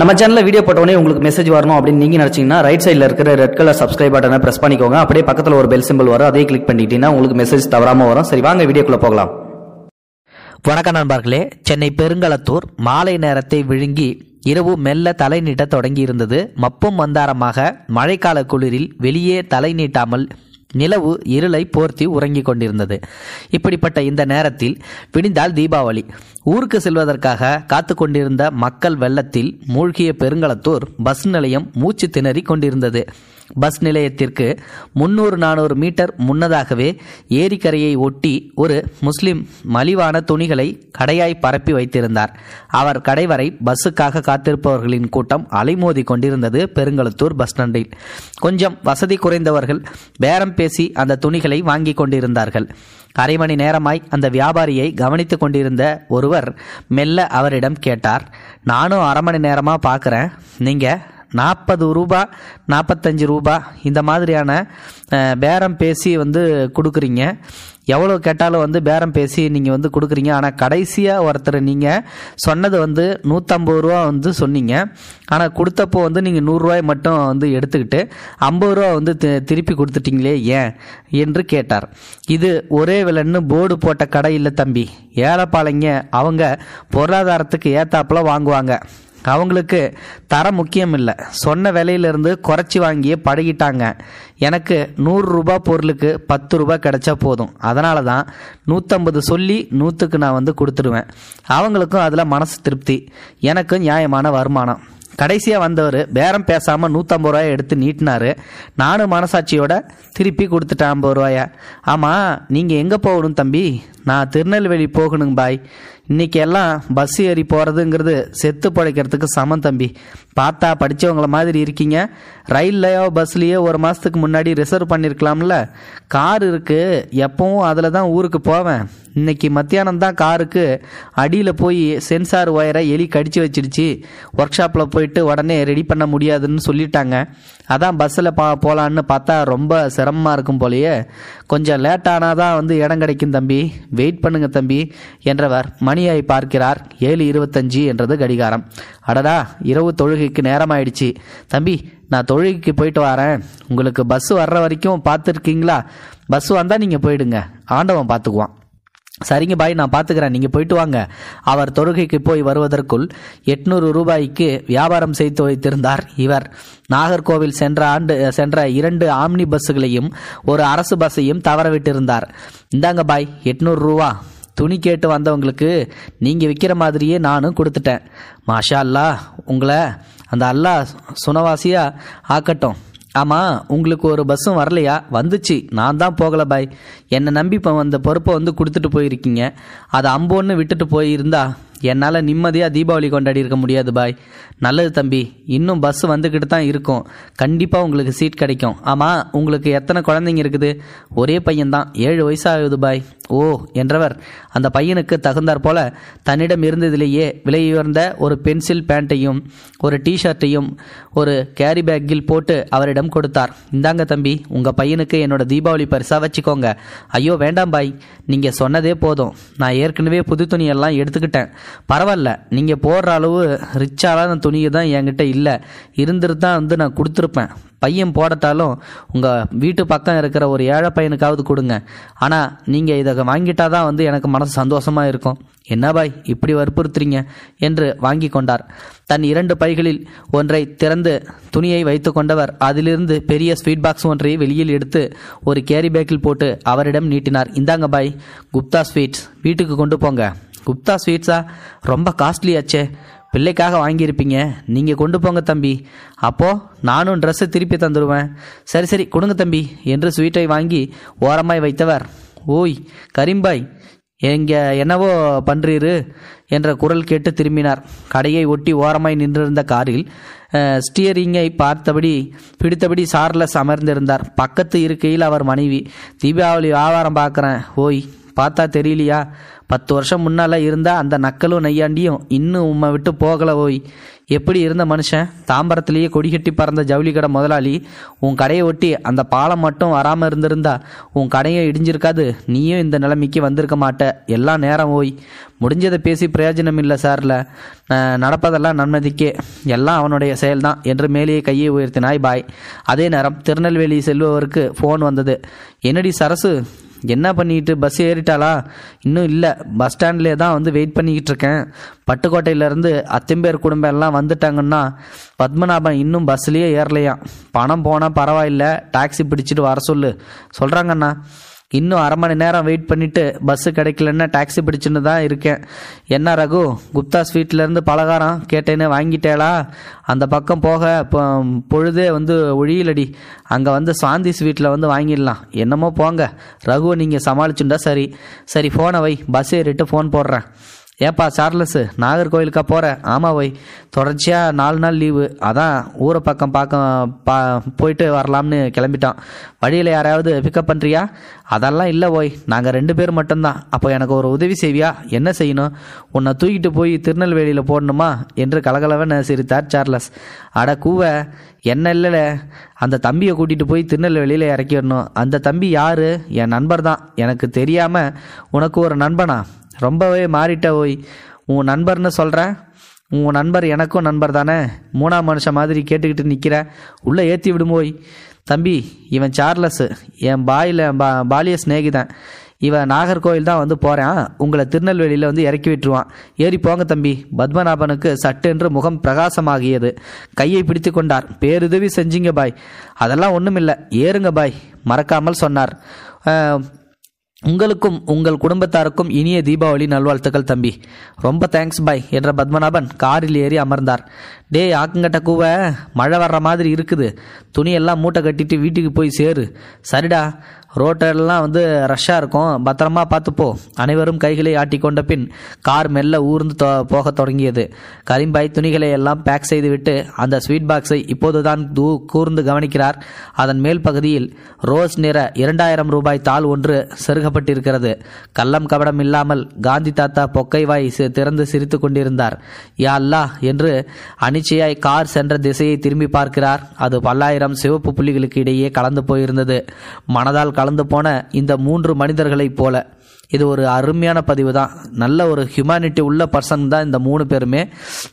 நம்ம சேனல்ல வீடியோ போட்டோடனே உங்களுக்கு மெசேஜ் வரணும் அப்படின்னு நீங்கள் நினைச்சீங்கன்னா ரைட் சைடில் இருக்கிற ரெட் கலர் சப்ஸ்கிரைப் பட்டனை பிரஸ் பண்ணிக்கோங்க அப்படியே பக்கத்தில் ஒரு பெல் சிம்பிள் வரும் அதே கிளிக் பண்ணிட்டீங்கன்னா உங்களுக்கு மெசேஜ் தவறாம வரும் சரி வாங்க வீடியோக்குள்ள போகலாம் வணக்கம் நண்பர்களே சென்னை பெருங்கலத்தூர் மாலை நேரத்தை விழுங்கி இரவு மெல்ல தலை நீட்ட தொடங்கி இருந்தது மப்பும் மந்தாரமாக மழைக்கால குளிரில் வெளியே தலை நீட்டாமல் நிலவு இருளை போர்த்தி உறங்கிக் கொண்டிருந்தது இப்படிப்பட்ட இந்த நேரத்தில் விடிந்தால் தீபாவளி ஊருக்கு செல்வதற்காக காத்து கொண்டிருந்த மக்கள் வெள்ளத்தில் மூழ்கிய பெருங்களத்தூர் பஸ் நிலையம் மூச்சு திணறி கொண்டிருந்தது பஸ் நிலையத்திற்கு முன்னூறு நானூறு மீட்டர் முன்னதாகவே ஏரிக்கரையை ஒட்டி ஒரு முஸ்லிம் மலிவான துணிகளை கடையாய் பரப்பி வைத்திருந்தார் அவர் கடைவரை பஸ்ஸுக்காக காத்திருப்பவர்களின் கூட்டம் அலைமோதி கொண்டிருந்தது பெருங்களத்தூர் பஸ் ஸ்டாண்டில் கொஞ்சம் வசதி குறைந்தவர்கள் பேரம் பேசி அந்த துணிகளை வாங்கி கொண்டிருந்தார்கள் அரை மணி நேரமாய் அந்த வியாபாரியை கவனித்து கொண்டிருந்த ஒருவர் மெல்ல அவரிடம் கேட்டார் நானும் அரை மணி நேரமாக பார்க்குறேன் நீங்கள் நாற்பது ரூபா நாற்பத்தஞ்சு ரூபா இந்த மாதிரியான பேரம் பேசி வந்து கொடுக்குறீங்க எவ்வளோ கேட்டாலும் வந்து பேரம் பேசி நீங்கள் வந்து கொடுக்குறீங்க ஆனால் கடைசியாக ஒருத்தர் நீங்கள் சொன்னது வந்து நூற்றம்பது ரூபா வந்து சொன்னீங்க ஆனால் கொடுத்தப்போ வந்து நீங்கள் நூறுரூவாய் மட்டும் வந்து எடுத்துக்கிட்டு ஐம்பது ரூபா வந்து திருப்பி கொடுத்துட்டீங்களே ஏன் என்று கேட்டார் இது ஒரே விலைன்னு போர்டு போட்ட கடை இல்லை தம்பி ஏழைப்பாளைங்க அவங்க பொருளாதாரத்துக்கு ஏற்றாப்புல வாங்குவாங்க அவங்களுக்கு தரம் முக்கியம் இல்லை சொன்ன விலையிலேருந்து குறைச்சி வாங்கி பழகிட்டாங்க எனக்கு நூறுரூபா பொருளுக்கு பத்து ரூபா கிடைச்சா போதும் அதனால தான் நூற்றம்பது சொல்லி நூற்றுக்கு நான் வந்து கொடுத்துருவேன் அவங்களுக்கும் அதில் மனசு திருப்தி எனக்கும் நியாயமான வருமானம் கடைசியாக வந்தவர் பேரம் பேசாமல் நூற்றம்பது ரூபாய் எடுத்து நீட்டினார் நானும் மனசாட்சியோட திருப்பி கொடுத்துட்டேன் ஐம்பது ரூபாயா ஆமாம் நீங்கள் எங்கே போகணும் தம்பி நான் திருநெல்வேலி போகணுங்க பாய் இன்னைக்கு எல்லாம் பஸ் ஏறி போகிறதுங்கிறது செத்து பழைக்கிறதுக்கு சமம் தம்பி பார்த்தா படித்தவங்கள மாதிரி இருக்கீங்க ரயில்லையோ பஸ்லேயோ ஒரு மாதத்துக்கு முன்னாடி ரிசர்வ் பண்ணியிருக்கலாம்ல கார் இருக்குது எப்பவும் அதில் தான் ஊருக்கு போவேன் இன்றைக்கி மத்தியானம் தான் காருக்கு அடியில் போய் சென்சார் ஒயரை எலி கடிச்சு வச்சிருச்சு ஒர்க் ஷாப்பில் போயிட்டு உடனே ரெடி பண்ண முடியாதுன்னு சொல்லிட்டாங்க அதான் பஸ்ஸில் பா போகலான்னு பார்த்தா ரொம்ப சிரமமாக இருக்கும் போலயே கொஞ்சம் லேட்டானால் தான் வந்து இடம் கிடைக்கும் தம்பி வெயிட் பண்ணுங்கள் தம்பி என்றவர் மணி மணியை பார்க்கிறார் ஏழு இருபத்தஞ்சு என்றது கடிகாரம் அடடா இரவு தொழுகைக்கு நேரமாயிடுச்சு தம்பி நான் தொழுகைக்கு போயிட்டு வரேன் உங்களுக்கு பஸ் வர்ற வரைக்கும் பார்த்துருக்கீங்களா பஸ் வந்தால் நீங்கள் போயிடுங்க ஆண்டவன் பார்த்துக்குவான் சரிங்க பாய் நான் பார்த்துக்கிறேன் நீங்கள் போயிட்டு வாங்க அவர் தொழுகைக்கு போய் வருவதற்குள் எட்நூறு ரூபாய்க்கு வியாபாரம் செய்து வைத்திருந்தார் இவர் நாகர்கோவில் சென்ற ஆண்டு சென்ற இரண்டு ஆம்னி பஸ்ஸுகளையும் ஒரு அரசு பஸ்ஸையும் தவறவிட்டிருந்தார் இந்தாங்க பாய் எட்நூறு ரூபா துணி கேட்டு வந்தவங்களுக்கு நீங்கள் விற்கிற மாதிரியே நானும் கொடுத்துட்டேன் மாஷா அல்லா உங்களை அந்த அல்லா சுனவாசியாக ஆக்கட்டும் ஆமாம் உங்களுக்கு ஒரு பஸ்ஸும் வரலையா வந்துச்சு நான் தான் போகலை பாய் என்னை நம்பி இப்போ அந்த பொறுப்பை வந்து கொடுத்துட்டு போயிருக்கீங்க அதை அம்போன்னு விட்டுட்டு போயிருந்தா என்னால் நிம்மதியாக தீபாவளி கொண்டாடி இருக்க முடியாது பாய் நல்லது தம்பி இன்னும் பஸ் வந்துக்கிட்டு தான் இருக்கும் கண்டிப்பாக உங்களுக்கு சீட் கிடைக்கும் ஆமாம் உங்களுக்கு எத்தனை குழந்தைங்க இருக்குது ஒரே பையன்தான் ஏழு வயசாகுது பாய் ஓ என்றவர் அந்த பையனுக்கு தகுந்தாற் போல தன்னிடம் இருந்ததிலேயே விலையுயர்ந்த ஒரு பென்சில் பேண்ட்டையும் ஒரு ஷர்ட்டையும் ஒரு கேரி பேக்கில் போட்டு அவரிடம் கொடுத்தார் இந்தாங்க தம்பி உங்கள் பையனுக்கு என்னோட தீபாவளி பரிசாக வச்சுக்கோங்க ஐயோ வேண்டாம் பாய் நீங்கள் சொன்னதே போதும் நான் ஏற்கனவே புது துணியெல்லாம் எடுத்துக்கிட்டேன் பரவாயில்ல நீங்கள் போடுற அளவு ரிச்சாலான துணியை தான் என்கிட்ட இல்லை இருந்துட்டு தான் வந்து நான் கொடுத்துருப்பேன் பையன் போடத்தாலும் உங்கள் வீட்டு பக்கம் இருக்கிற ஒரு ஏழை பையனுக்காவது கொடுங்க ஆனால் நீங்கள் இதை வாங்கிட்டா தான் வந்து எனக்கு மனசு சந்தோஷமாக இருக்கும் என்ன பாய் இப்படி வற்புறுத்துறீங்க என்று வாங்கி கொண்டார் தன் இரண்டு பைகளில் ஒன்றை திறந்து துணியை வைத்து கொண்டவர் அதிலிருந்து பெரிய ஸ்வீட் பாக்ஸ் ஒன்றை வெளியில் எடுத்து ஒரு கேரி பேக்கில் போட்டு அவரிடம் நீட்டினார் இந்தாங்க பாய் குப்தா ஸ்வீட்ஸ் வீட்டுக்கு கொண்டு போங்க குப்தா ஸ்வீட்ஸா ரொம்ப காஸ்ட்லியாச்சே பிள்ளைக்காக வாங்கியிருப்பீங்க நீங்கள் கொண்டு போங்க தம்பி அப்போது நானும் ட்ரெஸ்ஸை திருப்பி தந்துடுவேன் சரி சரி கொடுங்க தம்பி என்று ஸ்வீட்டை வாங்கி ஓரமாய் வைத்தவர் ஓய் கரிம்பாய் எங்கே என்னவோ பண்ணுறீரு என்ற குரல் கேட்டு திரும்பினார் கடையை ஒட்டி ஓரமாய் நின்றிருந்த காரில் ஸ்டியரிங்கை பார்த்தபடி பிடித்தபடி சார்லஸ் அமர்ந்திருந்தார் பக்கத்து இருக்கையில் அவர் மனைவி தீபாவளி வியாபாரம் பார்க்குறேன் ஓய் பார்த்தா தெரியலையா பத்து வருஷம் முன்னால் இருந்தால் அந்த நக்கலும் நையாண்டியும் இன்னும் உம்மை விட்டு போகலை ஓய் எப்படி இருந்த மனுஷன் தாம்பரத்திலேயே கொடி கட்டி பறந்த ஜவுளி கடை முதலாளி உன் கடையை ஒட்டி அந்த பாலம் மட்டும் வராமல் இருந்திருந்தா உன் கடையை இடிஞ்சிருக்காது நீயும் இந்த நிலைமைக்கு வந்திருக்க மாட்ட எல்லாம் நேரம் ஓய் முடிஞ்சதை பேசி பிரயோஜனம் இல்லை சார்ல நடப்பதெல்லாம் நன்மதிக்கே எல்லாம் அவனுடைய செயல்தான் என்று மேலேயே கையை உயர்த்தினாய் பாய் அதே நேரம் திருநெல்வேலி செல்பவருக்கு ஃபோன் வந்தது என்னடி சரசு என்ன பண்ணிக்கிட்டு பஸ் ஏறிட்டாளா இன்னும் இல்லை பஸ் ஸ்டாண்ட்லேயே தான் வந்து வெயிட் பண்ணிக்கிட்டு இருக்கேன் பட்டுக்கோட்டையிலேருந்து அத்தம்பேர் குடும்பம் எல்லாம் வந்துட்டாங்கன்னா பத்மநாபன் இன்னும் பஸ்லேயே ஏறலையாம் பணம் போனால் பரவாயில்ல டாக்ஸி பிடிச்சிட்டு வர சொல்லு சொல்கிறாங்கண்ணா இன்னும் அரை மணி நேரம் வெயிட் பண்ணிவிட்டு பஸ்ஸு கிடைக்கலன்னா டாக்ஸி பிடிச்சுன்னு தான் இருக்கேன் என்ன ரகு குப்தா ஸ்வீட்லேருந்து பலகாரம் கேட்டேன்னு வாங்கிட்டேளா அந்த பக்கம் போக இப்போ பொழுதே வந்து ஒழியிலடி அங்கே வந்து சாந்தி ஸ்வீட்டில் வந்து வாங்கிடலாம் என்னமோ போங்க ரகுவை நீங்கள் சமாளிச்சுட்டா சரி சரி ஃபோனை வை பஸ் ஏறிட்டு ஃபோன் போடுறேன் ஏப்பா சார்லஸ்ஸு நாகர்கோவிலுக்கா போகிற ஆமாம் போய் தொடர்ச்சியாக நாலு நாள் லீவு அதான் ஊரை பக்கம் பார்க்க பா போயிட்டு வரலாம்னு கிளம்பிட்டான் வழியில் யாராவது பிக்கப் பண்ணுறியா அதெல்லாம் இல்லை ஒய் நாங்கள் ரெண்டு பேர் மட்டும்தான் அப்போ எனக்கு ஒரு உதவி செய்வியா என்ன செய்யணும் உன்னை தூக்கிட்டு போய் திருநெல்வேலியில் போடணுமா என்று கலகலவன் சிரித்தார் சார்லஸ் அட கூவ என்ன இல்லைல அந்த தம்பியை கூட்டிகிட்டு போய் திருநெல்வேலியில் இறக்கிடணும் அந்த தம்பி யார் என் நண்பர் தான் எனக்கு தெரியாமல் உனக்கு ஒரு நண்பனா ரொம்பவே மாறிட்ட ஓய் உன் நண்பர்னு சொல்கிற உன் நண்பர் எனக்கும் நண்பர் தானே மூணாம் மனுஷன் மாதிரி கேட்டுக்கிட்டு நிற்கிற உள்ளே ஏற்றி விடுமோய் தம்பி இவன் சார்லஸ் என் பாயில் பா பாலிய சிநேகிதன் இவன் நாகர்கோவில் தான் வந்து போகிறான் உங்களை திருநெல்வேலியில் வந்து இறக்கி விட்டுருவான் ஏறி போங்க தம்பி பத்மநாபனுக்கு சட்டென்று முகம் பிரகாசமாகியது கையை பிடித்து கொண்டார் பேருதவி செஞ்சீங்க பாய் அதெல்லாம் ஒன்றுமில்லை ஏறுங்க பாய் மறக்காமல் சொன்னார் உங்களுக்கும் உங்கள் குடும்பத்தாருக்கும் இனிய தீபாவளி நல்வாழ்த்துக்கள் தம்பி ரொம்ப தேங்க்ஸ் பாய் என்ற பத்மநாபன் காரில் ஏறி அமர்ந்தார் டே ஆக்குங்கட்ட கூவ மழை வர்ற மாதிரி இருக்குது துணியெல்லாம் மூட்டை கட்டிட்டு வீட்டுக்கு போய் சேரு சரிடா ரோட்டெல்லாம் வந்து ரஷ்ஷாக இருக்கும் பத்திரமா பார்த்துப்போ அனைவரும் கைகளை ஆட்டிக்கொண்ட பின் கார் மெல்ல ஊர்ந்து போகத் தொடங்கியது கரிம்பாய் துணிகளை எல்லாம் பேக் செய்துவிட்டு அந்த ஸ்வீட் பாக்ஸை இப்போதுதான் தூ கூர்ந்து கவனிக்கிறார் அதன் மேல் பகுதியில் ரோஸ் நிற இரண்டாயிரம் ரூபாய் தாள் ஒன்று செருகப்பட்டிருக்கிறது கள்ளம் கபடம் இல்லாமல் காந்தி தாத்தா பொக்கை வாய் திறந்து சிரித்து கொண்டிருந்தார் யா அல்லா என்று அனிச்சையாய் கார் சென்ற திசையை திரும்பி பார்க்கிறார் அது பல்லாயிரம் சிவப்பு புள்ளிகளுக்கு இடையே கலந்து போயிருந்தது மனதால் கல கலந்து போன இந்த மூன்று மனிதர்களைப் போல இது ஒரு அருமையான பதிவு தான் நல்ல ஒரு ஹியூமனிட்டி உள்ள பர்சன் தான் இந்த மூணு பேருமே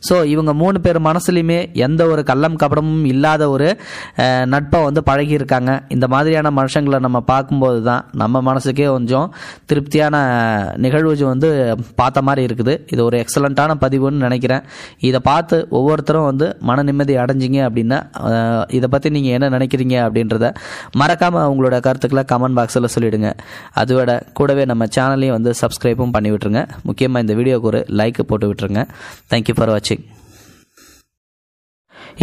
ஸோ இவங்க மூணு பேர் மனசுலையுமே எந்த ஒரு கள்ளம் கபடமும் இல்லாத ஒரு நட்பை வந்து பழகியிருக்காங்க இந்த மாதிரியான மனுஷங்களை நம்ம பார்க்கும்போது தான் நம்ம மனசுக்கே கொஞ்சம் திருப்தியான நிகழ்வு வந்து பார்த்த மாதிரி இருக்குது இது ஒரு எக்ஸலண்ட்டான பதிவுன்னு நினைக்கிறேன் இதை பார்த்து ஒவ்வொருத்தரும் வந்து மன நிம்மதி அடைஞ்சிங்க அப்படின்னா இதை பற்றி நீங்கள் என்ன நினைக்கிறீங்க அப்படின்றத மறக்காமல் உங்களோட கருத்துக்களை கமெண்ட் பாக்ஸில் சொல்லிவிடுங்க அதோட கூடவே நம்ம சேனலையும் வந்து சப்ஸ்கிரைப்பும் பண்ணி விட்டுருங்க முக்கியமாக இந்த வீடியோக்கு ஒரு லைக் போட்டு விட்டுருங்க தேங்க்யூ ஃபார் வாட்சிங்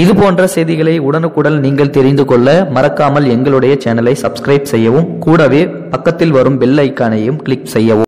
இது போன்ற செய்திகளை உடனுக்குடன் நீங்கள் தெரிந்து கொள்ள மறக்காமல் எங்களுடைய சேனலை சப்ஸ்கிரைப் செய்யவும் கூடவே பக்கத்தில் வரும் பெல் ஐக்கானையும் கிளிக் செய்யவும்